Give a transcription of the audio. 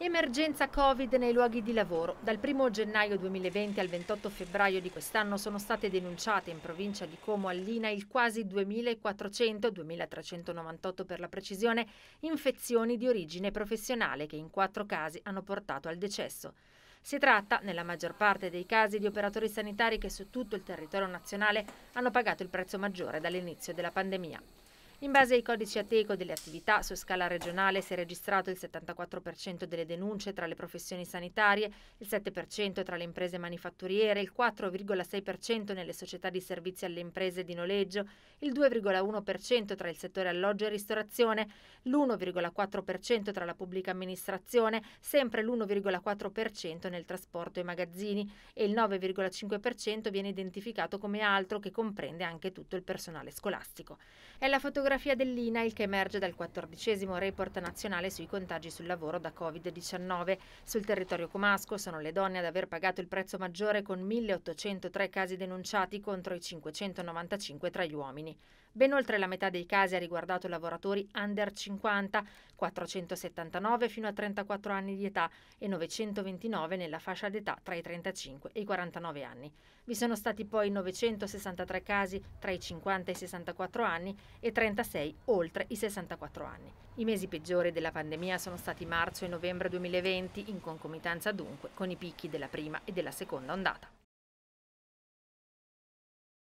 Emergenza Covid nei luoghi di lavoro. Dal 1 gennaio 2020 al 28 febbraio di quest'anno sono state denunciate in provincia di Como all'INA il quasi 2400, 2398 per la precisione, infezioni di origine professionale che in quattro casi hanno portato al decesso. Si tratta, nella maggior parte dei casi, di operatori sanitari che su tutto il territorio nazionale hanno pagato il prezzo maggiore dall'inizio della pandemia. In base ai codici ateco delle attività, su scala regionale si è registrato il 74% delle denunce tra le professioni sanitarie, il 7% tra le imprese manifatturiere, il 4,6% nelle società di servizi alle imprese di noleggio, il 2,1% tra il settore alloggio e ristorazione, l'1,4% tra la pubblica amministrazione, sempre l'1,4% nel trasporto e magazzini e il 9,5% viene identificato come altro che comprende anche tutto il personale scolastico. È la fotografia fotografia dell'INAIL che emerge dal quattordicesimo report nazionale sui contagi sul lavoro da Covid-19. Sul territorio comasco sono le donne ad aver pagato il prezzo maggiore con 1.803 casi denunciati contro i 595 tra gli uomini. Ben oltre la metà dei casi ha riguardato lavoratori under 50, 479 fino a 34 anni di età e 929 nella fascia d'età tra i 35 e i 49 anni. Vi sono stati poi 963 casi tra i 50 e i 64 anni e 36 oltre i 64 anni. I mesi peggiori della pandemia sono stati marzo e novembre 2020, in concomitanza dunque con i picchi della prima e della seconda ondata.